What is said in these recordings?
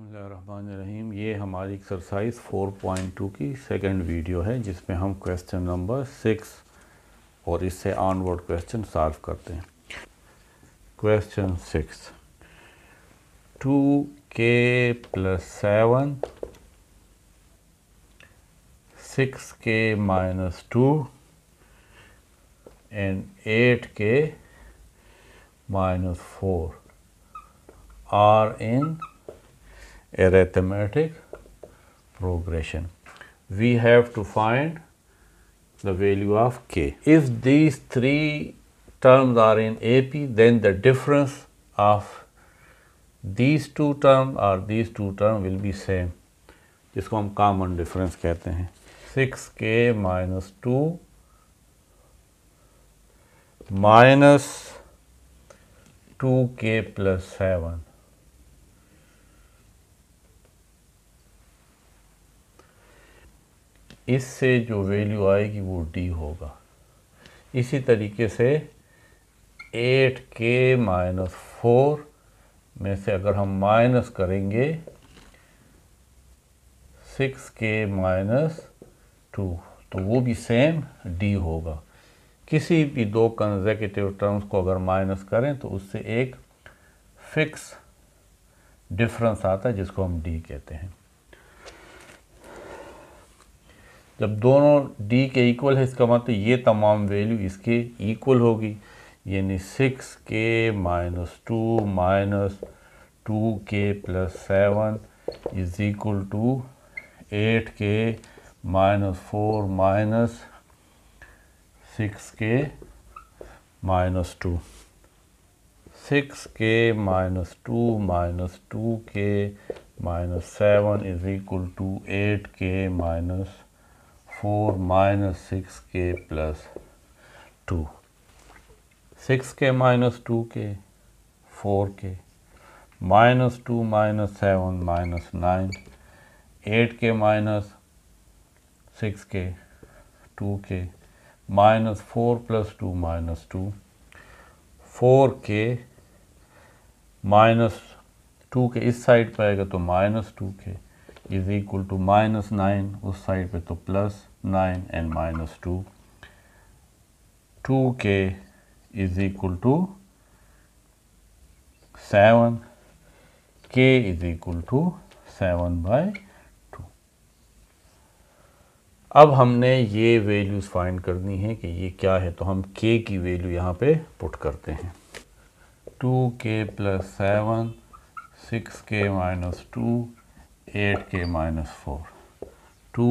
बसमीम ये हमारी एक्सरसाइज 4.2 की सेकंड वीडियो है जिसमें हम क्वेश्चन नंबर सिक्स और इससे ऑनवर्ड क्वेश्चन सॉल्व करते हैं question six two k plus seven six k minus two and eight k minus four are in arithmetic progression. We have to find the value of k. If these three terms are in AP, then the difference of these two term or these two term will be same. जिसको हम common difference Kehte hain. 6k minus 2 minus 2k plus 7 इससे जो value आएगी वो D होगा इसी तरीके से एट के माइनस फोर में से अगर हम माइनस करेंगे सिक्स के माइनस टू तो वो भी सेम डी होगा किसी भी दो कंजेकेटिव टर्म्स को अगर माइनस करें तो उससे एक फिक्स डिफरेंस आता है जिसको हम डी कहते हैं जब दोनों डी के इक्वल है इसका मतलब ये तमाम वैल्यू इसके इक्वल होगी यानी six k minus two minus two k plus seven is equal to eight k minus four minus six k minus two six k minus two minus two k minus seven is equal to eight k minus four minus six k plus two six k minus two k four k minus two minus seven minus nine eight k minus six k two k minus four plus two minus to four k minus two k इस side पर आएगा तो minus two k is equal to minus nine उस side पे तो plus 9 and minus 2 2k is equal to 7 k is equal to 7 by 2 अब हमने ये वैल्यूज फाइंड करनी है कि ये क्या है तो हम k की वैल्यू यहाँ पे पुट करते हैं 2k के plus seven six k minus two eight k minus four two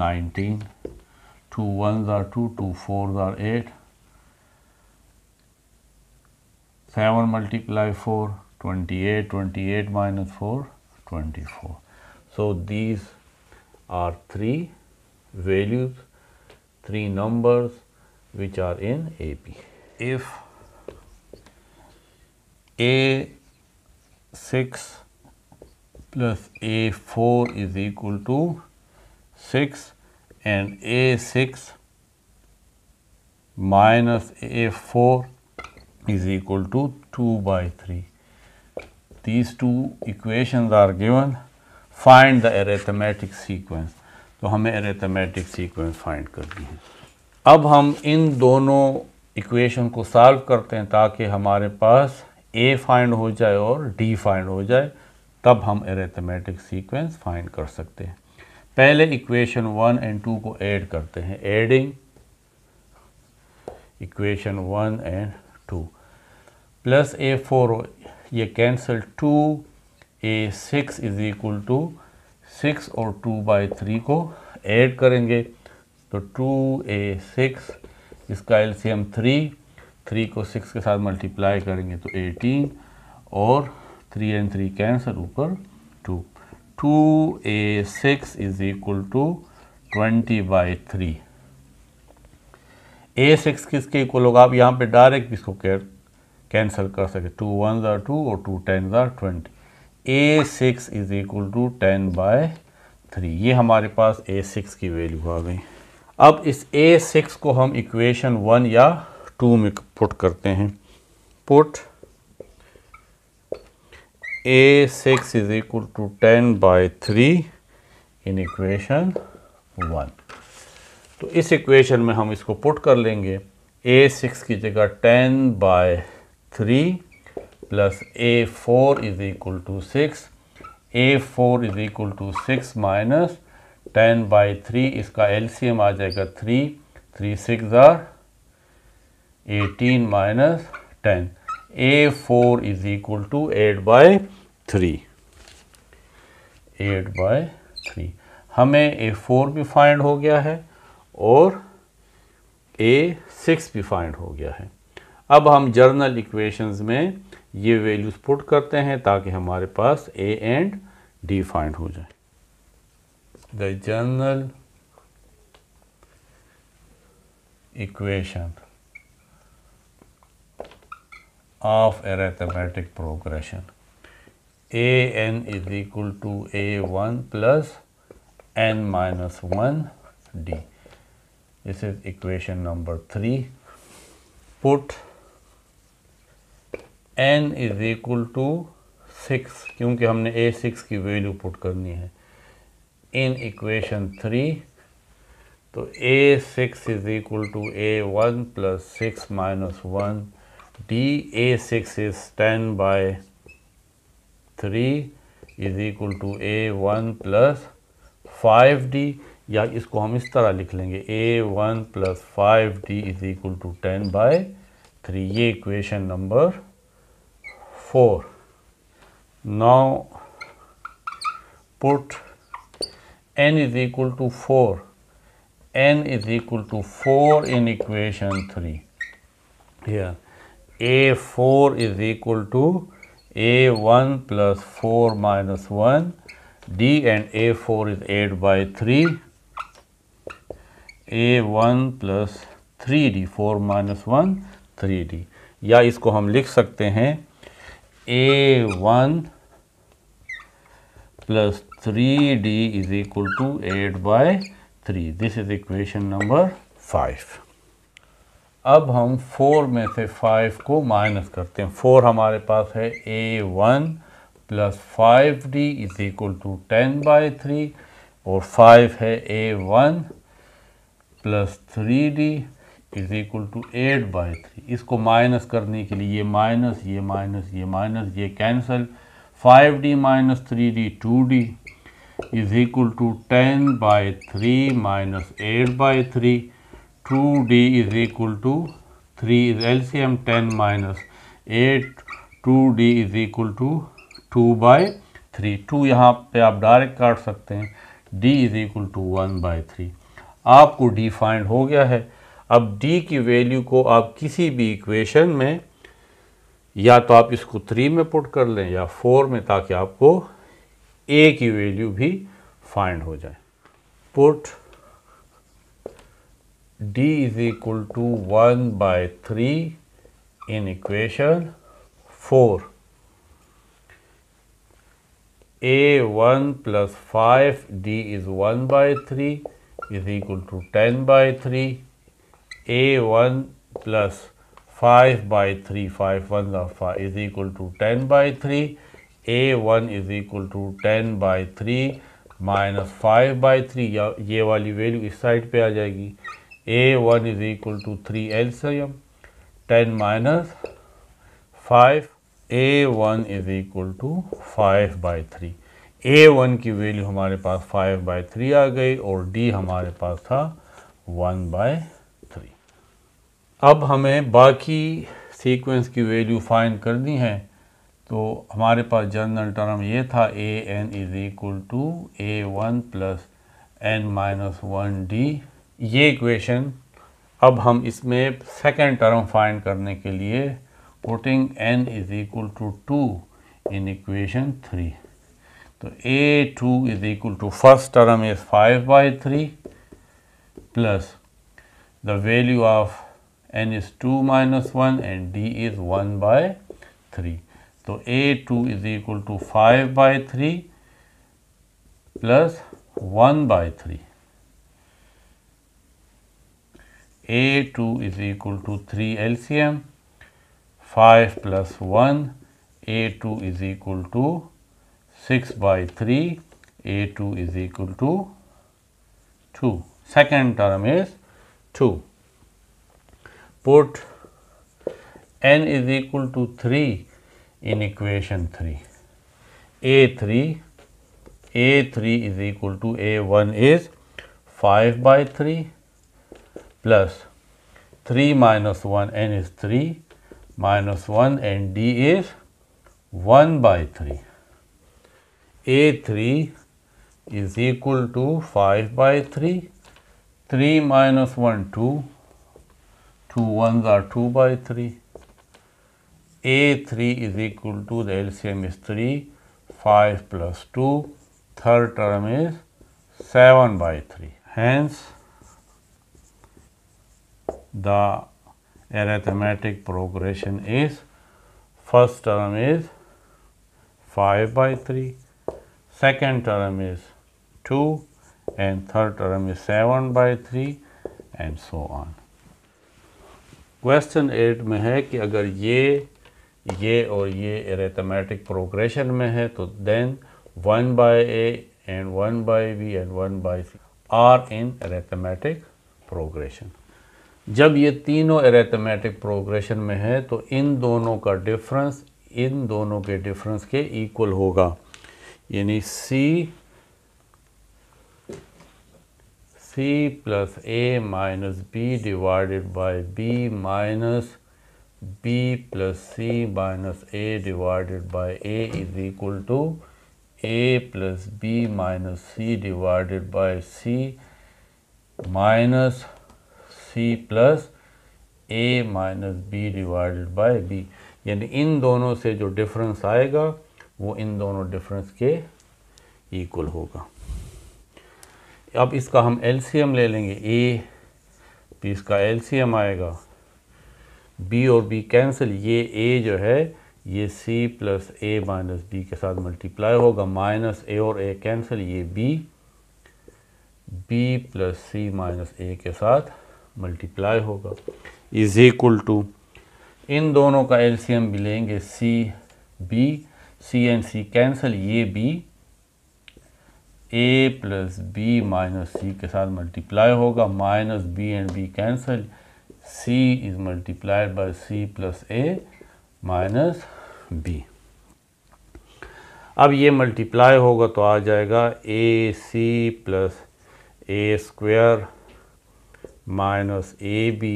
19 1s are 2 two fours are 8 7 multiply 4 28 28 minus 4 24 so these are three values three numbers which are in AP if a 6 plus a 4 is equal to 6 and A6 minus A4 is equal to 2 by 3. These two equations are given. Find the arithmetic sequence. तो हमें arithmetic sequence find करनी है अब हम इन दोनों equation को solve करते हैं ताकि हमारे पास ए फाइंड हो जाए और डी फाइंड हो जाए तब हम एरेथमेटिक सीक्वेंस फाइंड कर सकते हैं पहले इक्वेशन वन एंड टू को ऐड करते हैं adding equation one and two plus a four ये cancel two a six is equal to six और टू बाई थ्री को ऐड करेंगे तो टू ए सिक्स इसका L C M three three को सिक्स के साथ मल्टीप्लाई करेंगे तो एटीन और थ्री एंड थ्री कैंसर ऊपर two 2a6 is equal to 20 by three a six किसके इक्वल होगा आप यहाँ पे डायरेक्ट इसको कैंसिल कर सके टू वन ज़ार टू और टू टेन ज़ार twenty a six is equal to ten by three ये हमारे पास ए सिक्स की वैल्यू आ गई अब इस ए सिक्स को हम इक्वेशन वन या टू में पुट करते हैं put a six is equal to ten by three in equation one तो इस इक्वेशन में हम इसको पुट कर लेंगे ए सिक्स की जगह ten by three plus a four is equal to six a four is equal to six minus ten by three इसका एलसीएम आ जाएगा three three six are eighteen minus ten a four is equal to eight by three eight by three हमें a four भी find हो गया है और ए six भी फाइंड हो गया है अब हम जर्नल इक्वेशंस में ये वैल्यूज़ पुट करते हैं ताकि हमारे पास ए एंड डी फाइंड हो जाए the general equation of arithmetic progression. a n is equal to a 1 plus n minus 1 d. This is equation number 3. Put n is equal to 6 kyunki humne a 6 ki value put karni hai in equation 3 तो a six is equal to A one plus six minus one dA6 is 10 by 3 is equal to A one plus five d या इसको हम इस तरह लिख लेंगे a one plus five d is equal to ten by three ये equation number four now put n is equal to four n is equal to four in equation three here a four is equal to A one plus four minus one d and a four is eight by three a one plus three d four minus one three d या इसको हम लिख सकते हैं a one plus three d is equal to eight by three this is equation number five अब हम four में से फाइव को माइनस करते हैं फोर हमारे पास है a one plus five d is equal to ten by three और फाइव है a one plus three d is equal to eight by three इसको माइनस करने के लिए ये माइनस ये माइनस ये माइनस ये cancel five d minus three d two d is equal to ten by three minus eight by three two two d is three is L C M ten minus eight two d is equal to two by three two यहाँ पे आप direct काट सकते हैं d is equal to one by three आपको d find हो गया है अब d की वैल्यू को आप किसी भी इक्वेशन में या तो आप इसको थ्री में पुट कर लें या फोर में ताकि आपको a की वैल्यू भी फाइंड हो जाए put d is equal to 1 by 3 in equation 4. A 1 plus 5 D is 1 by 3 is equal to 10 by 3. A 1 plus 5 by 3, 5 1 are 5 is equal to 10 by 3. A 1 is equal to 10 by 3 minus 5 by 3. या ये value is side pe पे आ a one is equal to three LCM ten minus five a one is equal to five by three a one की value हमारे पास five by three आ गई और डी हमारे पास था वन बाय थ्री अब हमें बाकी सीक्वेंस की वैल्यू फाइंड करनी है तो हमारे पास जनरल टर्म ये था a N is equal to A one plus N minus one d ये इक्वेशन अब हम इसमें सेकेंड टर्म फाइंड करने के लिए putting n is equal to two in equation three तो a two is equal to first term is five by three plus value of n n two minus one and d d one by three तो a two is equal to five by three plus one by three A2 is equal to 3 LCM, 5 plus 1, A2 is equal to 6 by 3, A2 is equal to 2. Second term is 2. Put n is equal to 3 in equation 3. A3, A3 is equal to A1 is 5 by 3, plus 3 minus 1 n is 3 minus 1 and d is 1 by 3. A3 is equal to 5 by 3, 3 minus 1 2, 2 1s are 2 by 3. A3 is equal to the LCM is 3, 5 plus 2, third term is 7 by 3. Hence, the arithmetic progression is first term is 5 by 3 second term is 2 and third term is 7 by 3 and so on question 8 mein hai ki agar ye ye aur ye arithmetic progression mein hai to then 1 by a and 1 by b and 1 by c are in arithmetic progression जब ये तीनों arithmetic progression में है तो इन दोनों का difference in दोनों के डिफरेंस के इक्वल होगा यानी C C plus a minus B divided by B minus b plus c minus a divided by a is equal to a plus b minus C divided by C minus c plus a minus B divided by b यानी इन दोनों से जो difference आएगा वो इन दोनों difference के equal होगा अब इसका हम एलसीएम ले लेंगे ए भी इसका एलसीएम आएगा बी और बी कैंसिल ये ए जो है ये c plus a minus B के साथ मल्टीप्लाई होगा माइनस ए और ए कैंसिल ये b b plus c minus a के साथ मल्टीप्लाई होगा इज़ इक्वल टू इन दोनों का एलसीएम भी लेंगे c b c and c cancel ये b a plus b minus c के साथ मल्टीप्लाई होगा minus b and b cancel c is multiplied by c plus a minus b अब ये मल्टीप्लाई होगा तो आ जाएगा a c plus a square minus A B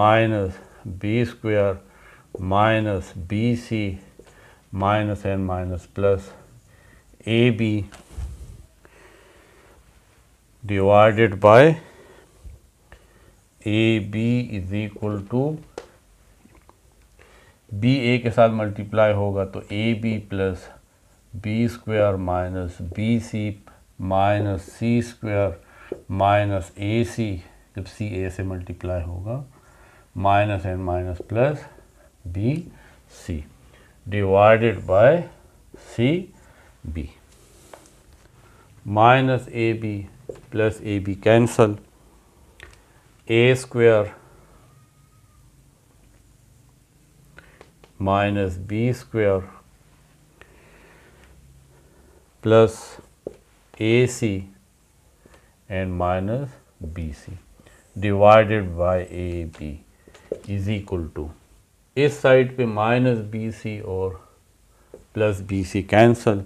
minus B square minus B C minus N minus plus A b divided by A B is equal to B ए के साथ multiply होगा तो A B plus B square minus B C minus C square minus A C जब C A से multiply होगा minus N minus plus B C divided by C B minus A B plus A B cancel A square minus B square plus AC and minus BC. Divided by A B is equal to इस side पे minus B C और plus B सी cancel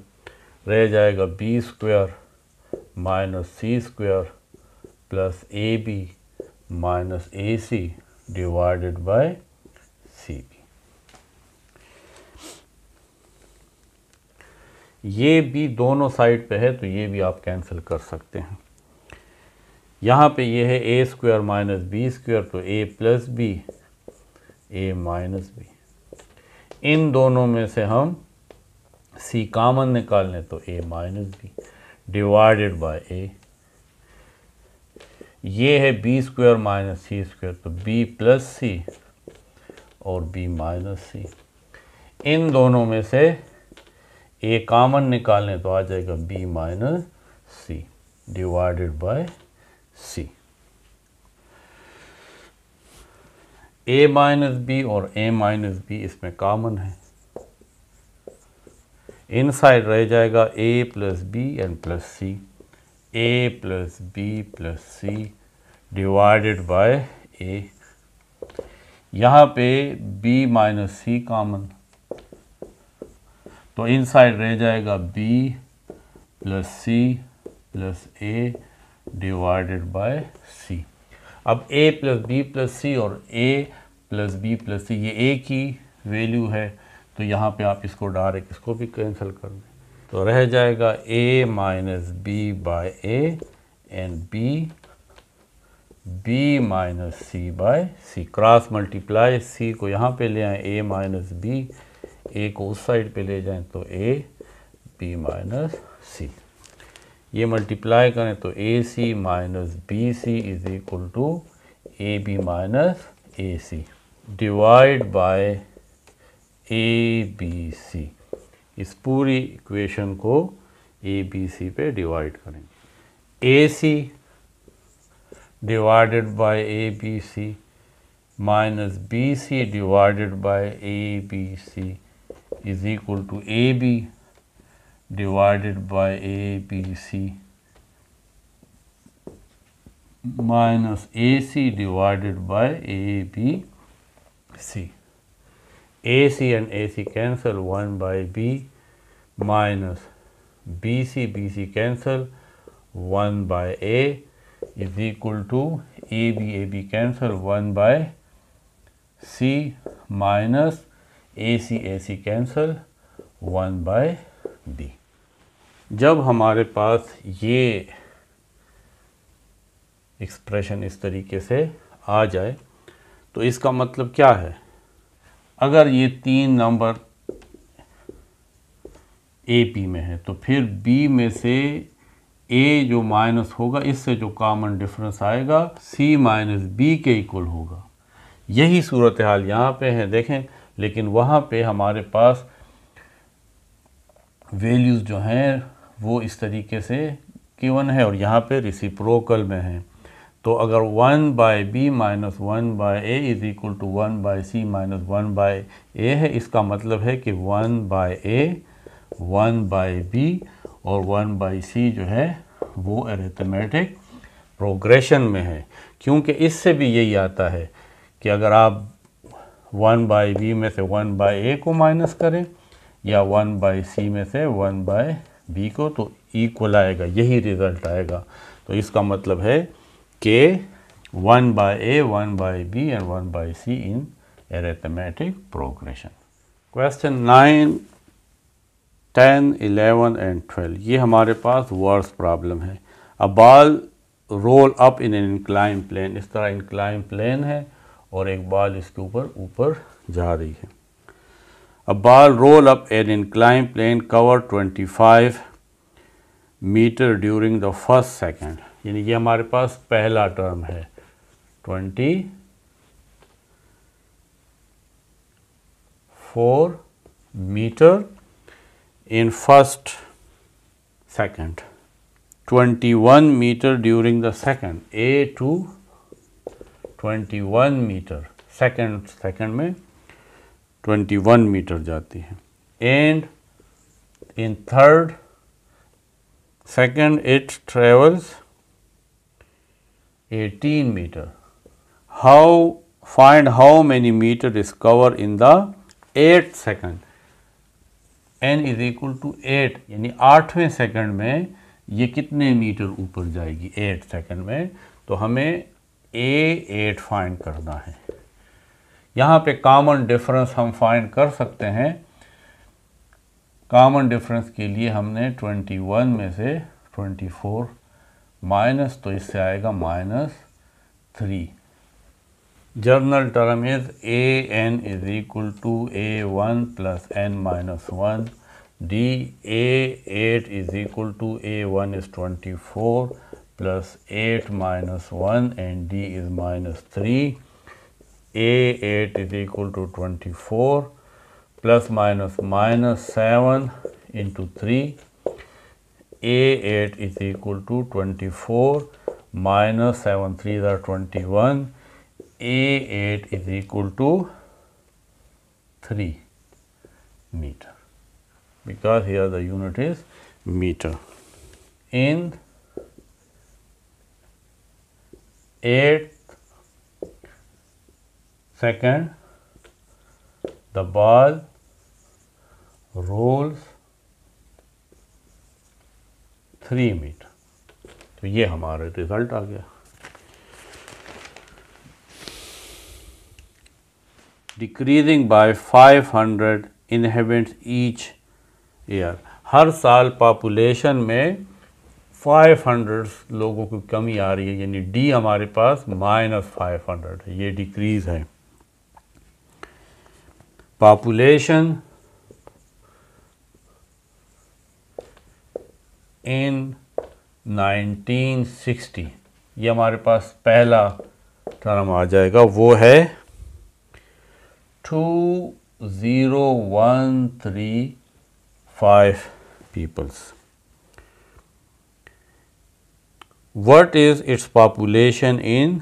रह जाएगा B square minus C square plus A B minus A C divided by C B ये भी दोनों side पे है तो ये भी आप कैंसिल कर सकते हैं यहाँ पे ये है A square minus B square तो A plus B A minus B इन दोनों में से हम सी कामन निकाल लें तो A minus B divided by A ये है B square minus C square तो बी प्लस सी और बी माइनस सी इन दोनों में से ए कामन लें तो आ जाएगा B minus C divided by C A minus B और ए माइनस बी इसमें कॉमन है इन साइड रह जाएगा A plus B and plus C A plus B plus C divided by A यहां पे b माइनस सी कॉमन तो इन side रह जाएगा b plus C plus A divided by C अब A plus B plus C और A plus B plus C ये A की value है तो यहाँ पे आप इसको डायरेक्ट इसको भी कैंसिल कर दें तो रह जाएगा A minus B by A and B B minus C by C cross multiply C को यहाँ पे ले आए ए माइनस बी ए को उस साइड पे ले जाएं तो ए बी माइनस सी ये मल्टीप्लाई करें तो A C minus B C is equal to A B minus A C divide by A B C इस पूरी इक्वेशन को ए बी सी पे डिवाइड करें A C divided by A B C minus B C divided by A B C is equal to A B divided by ABC minus AC divided by ABC. AC and AC cancel 1 by B minus BC, BC cancel 1 by A is equal to AB, AB cancel 1 by C minus AC, AC cancel 1 by B. जब हमारे पास ये expression इस तरीके से आ जाए तो इसका मतलब क्या है अगर ये तीन नंबर ए पी में है तो फिर बी में से ए जो माइनस होगा इससे जो कॉमन डिफरेंस आएगा सी माइनस बी के इक्वल होगा यही सूरत हाल यहाँ पे है देखें लेकिन वहाँ पे हमारे पास वैल्यूज़ जो हैं वो इस तरीके से वन है और यहाँ पे रिसिप्रोकल में है तो अगर one by B minus one by A is equal to one by C minus one by A है इसका मतलब है कि one by A one by B और वन बाई सी जो है वो एरिथमेटिक प्रोग्रेशन में है क्योंकि इससे भी यही आता है कि अगर आप वन बाई बी में से वन बाई ए को माइनस करें या वन बाई सी में से वन बाय बी को तो इक्वल आएगा यही रिजल्ट आएगा तो इसका मतलब है के one by A one by B and one by C in arithmetic progression question nine ten eleven and twelve ये हमारे पास वर्स प्रॉब्लम है a ball roll up in an incline plane इस तरह इंक्लाइन प्लेन है और एक बॉल इसके ऊपर ऊपर जा रही है A ball roll up an inclined plane cover 25 meter during the first second यानी ये हमारे पास पहला टर्म है twenty four meter in first second twenty one meter during the second A two twenty one meter second second में 21 meter जाती है and in third second it travels 18 meter how find how many meter is cover in the eight second N is equal to eight यानी आठवें second में ये कितने metre ऊपर जाएगी एट सेकंड में तो हमें ए एट फाइंड करना है यहाँ पे कॉमन डिफरेंस हम फाइंड कर सकते हैं कॉमन डिफरेंस के लिए हमने 21 में से 24 माइनस तो इससे आएगा minus three general term is A N is equal to A one plus N minus one D A eight is equal to A one is twenty four plus eight minus one and D is minus three A8 is equal to 24 plus minus minus 7 into 3. A8 is equal to 24 minus 7 seven three is 21. A8 is equal to 3 meter because here the unit is meter. In 8 Second, the ball rolls three meter तो ये हमारे result आ गया decreasing by 500 inhabitants each year हर साल population में 500 लोगों की कमी आ रही है यानी डी हमारे पास माइनस फाइव हंड्रेड ये डिक्रीज़ है population in 1960 ये हमारे पास पहला टर्म आ जाएगा वो है two zero one what is its population in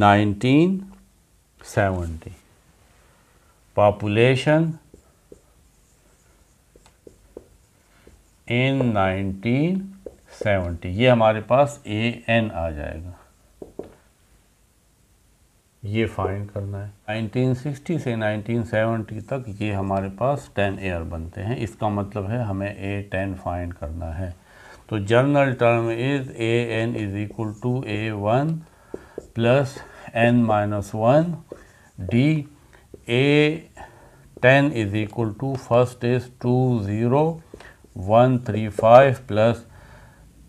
1970 population in 1970 ये हमारे पास ए एन आ जाएगा ये फाइंड करना है 1960 से 1970 तक ये हमारे पास 10 एयर बनते हैं इसका मतलब है हमें ए टेन फाइंड करना है तो general term is A N is equal to A one plus N minus one D A 10 is equal to first is 2 0 1 3 5 plus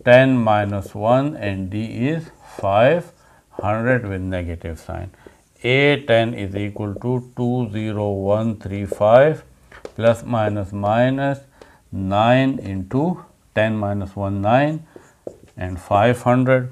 10 minus 1 and D is 500 with negative sign. A 10 is equal to 2 0 1 3 5 plus minus minus 9 into 10 minus 1 9 and 500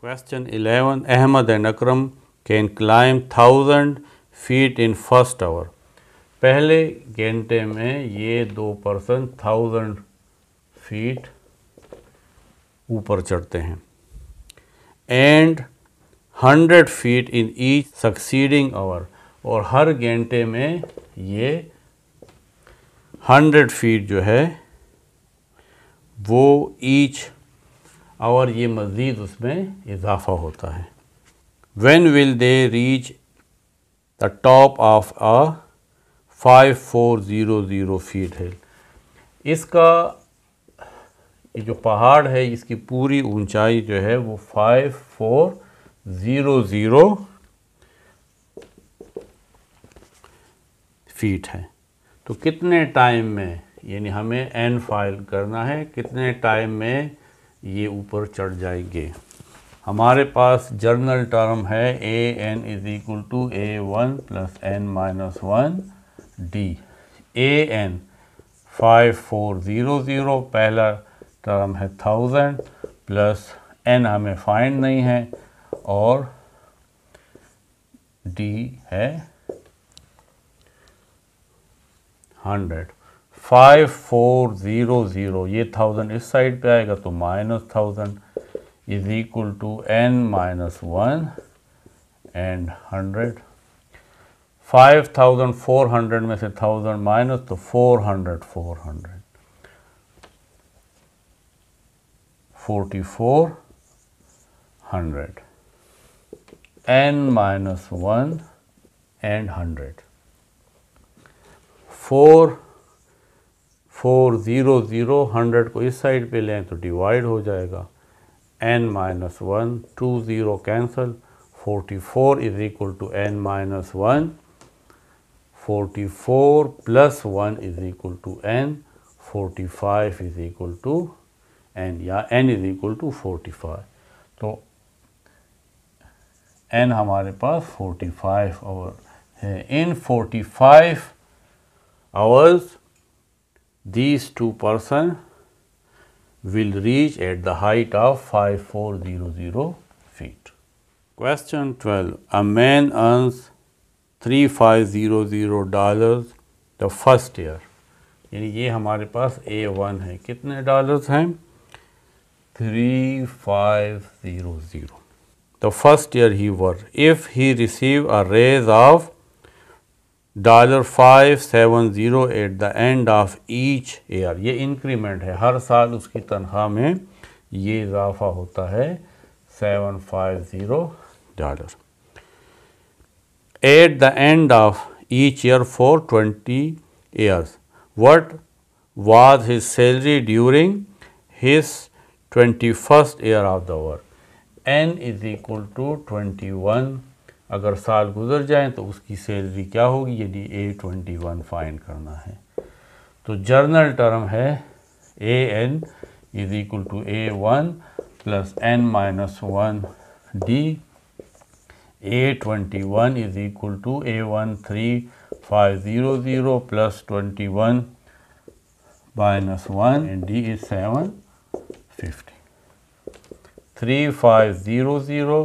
Question 11 Ahmad and Akram can climb 1000 feet in first hour. पहले घंटे में ये दो person thousand feet ऊपर चढ़ते हैं and hundred feet in each succeeding hour और हर घंटे में ये हंड्रेड फीट जो है वो ईच और ये मज़ीद उसमें इजाफ़ा होता है when will they reach the top of a five four zero zero feet hill इसका ये जो पहाड़ है इसकी पूरी ऊंचाई जो है वो five four zero zero feet है तो कितने टाइम में यानी हमें एन फाइल करना है कितने टाइम में ये ऊपर चढ़ जाएंगे हमारे पास जर्नल टर्म है A N is equal to A one plus N minus one D A N five four zero zero पहला टर्म है थाउजेंड प्लस एन हमें फाइंड नहीं है और डी है hundred five four zero zero ये thousand इस साइड पे आएगा तो minus thousand is equal to N minus one and hundred five thousand four hundred में से थाउजेंड माइनस तो four hundred four hundred forty four hundred N minus one and hundred four four zero zero hundred को इस side पे लें तो divide हो जाएगा N minus one two zero cancel forty four is equal to N minus one forty four plus one is equal to N forty five is equal to N या N is equal to forty five तो N हमारे पास forty five hour है in forty five hours these two person will reach at the height of 5400 feet. Question 12. A man earns 3500 dollars the first year. yani ye hamare paas a1 hai kitne dollars dollars 3500 the first year he work if he receive a raise of receive dollar five seven zero at the end of each year ये increment है हर साल उसकी तनख्वाह में ये इजाफा होता है seven five zero dollar at the end of each year for twenty years what was his salary during his twenty first year of the work N is equal to twenty one अगर साल गुजर जाए तो उसकी salary क्या होगी यानी ए twenty one fine करना है तो जर्नल टर्म है A N is equal to A one plus N minus one D A twenty one is equal to A one three five zero zero plus twenty one minus one and D is seven fifty three five zero zero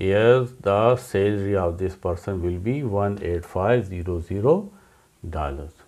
here the salary of this person will be 18500 dollars